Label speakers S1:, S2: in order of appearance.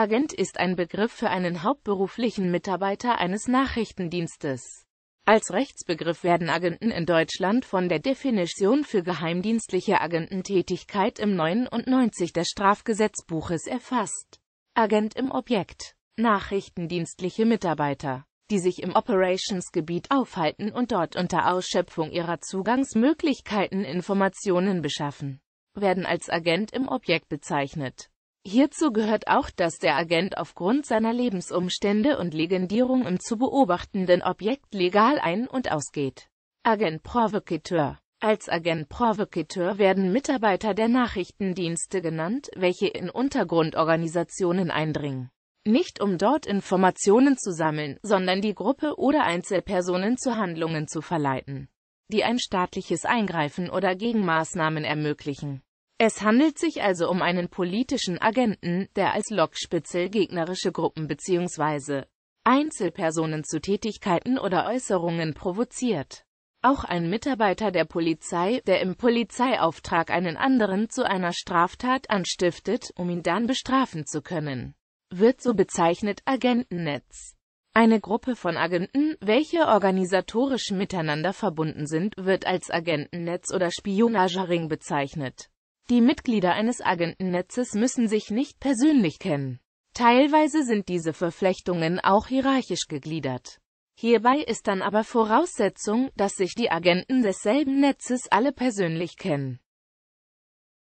S1: Agent ist ein Begriff für einen hauptberuflichen Mitarbeiter eines Nachrichtendienstes. Als Rechtsbegriff werden Agenten in Deutschland von der Definition für geheimdienstliche Agententätigkeit im 99 des Strafgesetzbuches erfasst. Agent im Objekt. Nachrichtendienstliche Mitarbeiter, die sich im Operationsgebiet aufhalten und dort unter Ausschöpfung ihrer Zugangsmöglichkeiten Informationen beschaffen, werden als Agent im Objekt bezeichnet. Hierzu gehört auch, dass der Agent aufgrund seiner Lebensumstände und Legendierung im zu beobachtenden Objekt legal ein- und ausgeht. Agent Provocateur Als Agent Provocateur werden Mitarbeiter der Nachrichtendienste genannt, welche in Untergrundorganisationen eindringen. Nicht um dort Informationen zu sammeln, sondern die Gruppe oder Einzelpersonen zu Handlungen zu verleiten, die ein staatliches Eingreifen oder Gegenmaßnahmen ermöglichen. Es handelt sich also um einen politischen Agenten, der als Lockspitzel gegnerische Gruppen bzw. Einzelpersonen zu Tätigkeiten oder Äußerungen provoziert. Auch ein Mitarbeiter der Polizei, der im Polizeiauftrag einen anderen zu einer Straftat anstiftet, um ihn dann bestrafen zu können, wird so bezeichnet Agentennetz. Eine Gruppe von Agenten, welche organisatorisch miteinander verbunden sind, wird als Agentennetz oder Spionagering bezeichnet. Die Mitglieder eines Agentennetzes müssen sich nicht persönlich kennen. Teilweise sind diese Verflechtungen auch hierarchisch gegliedert. Hierbei ist dann aber Voraussetzung, dass sich die Agenten desselben Netzes alle persönlich kennen.